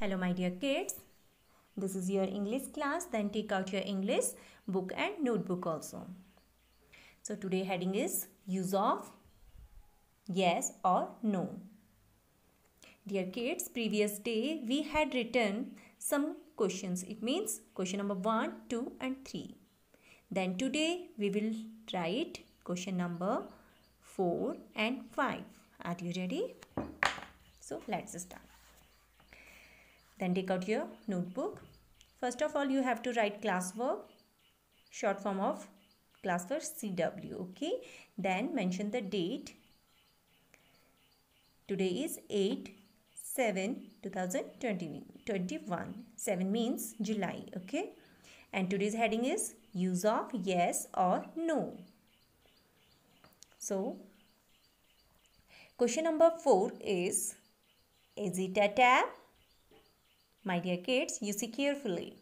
Hello my dear kids. This is your English class. Then take out your English book and notebook also. So today heading is use of yes or no. Dear kids, previous day we had written some questions. It means question number 1, 2 and 3. Then today we will write question number 4 and 5. Are you ready? So let's start. Then take out your notebook. First of all, you have to write class verb, short form of class verb CW. Okay. Then mention the date. Today is 8 7 2021. 7 means July. Okay. And today's heading is use of yes or no. So, question number 4 is is it a tab? My dear kids, you see carefully.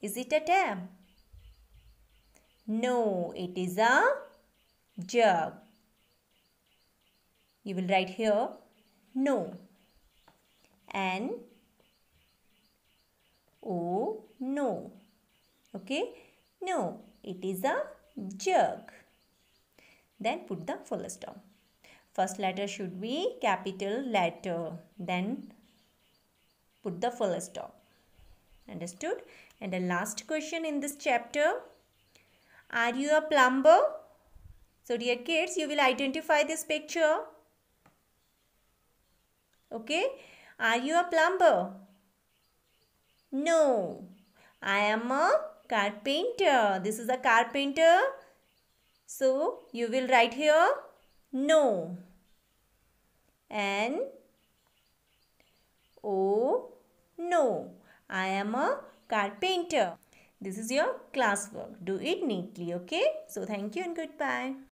Is it a dam? No, it is a jug. You will write here no. And oh no. Okay? No, it is a jug. Then put the full stop. First letter should be capital letter. Then put the full stop. Understood? And the last question in this chapter. Are you a plumber? So dear kids, you will identify this picture. Okay? Are you a plumber? No. I am a carpenter. This is a carpenter. So you will write here no. And O. No, I am a carpenter. This is your classwork. Do it neatly, okay? So, thank you and goodbye.